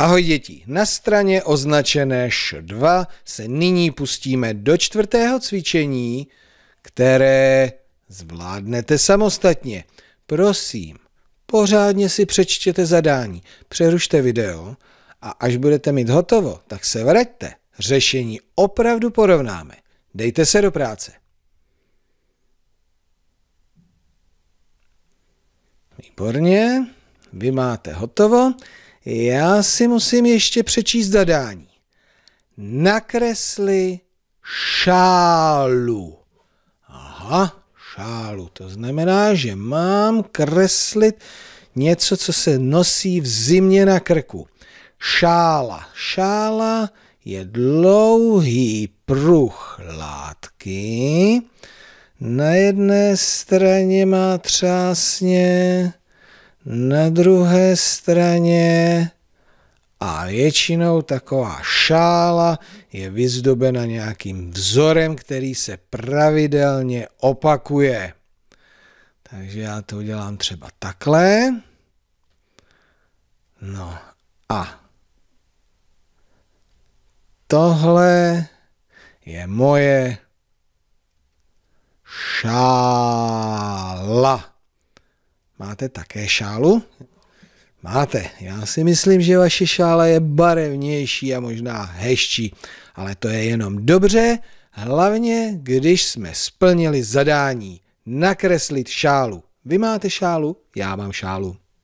Ahoj děti, na straně označené š2 se nyní pustíme do čtvrtého cvičení, které zvládnete samostatně. Prosím, pořádně si přečtěte zadání, přerušte video a až budete mít hotovo, tak se vraťte. Řešení opravdu porovnáme. Dejte se do práce. Výborně, vy máte hotovo. Já si musím ještě přečíst zadání. Nakresli šálu. Aha, šálu. To znamená, že mám kreslit něco, co se nosí v zimě na krku. Šála. Šála je dlouhý pruh látky. Na jedné straně má třásně, na druhé straně a většinou taková šála je vyzdobena nějakým vzorem, který se pravidelně opakuje. Takže já to udělám třeba takhle. No a tohle je moje šála. Máte také šálu? Máte. Já si myslím, že vaše šála je barevnější a možná hezčí, ale to je jenom dobře, hlavně když jsme splnili zadání nakreslit šálu. Vy máte šálu, já mám šálu.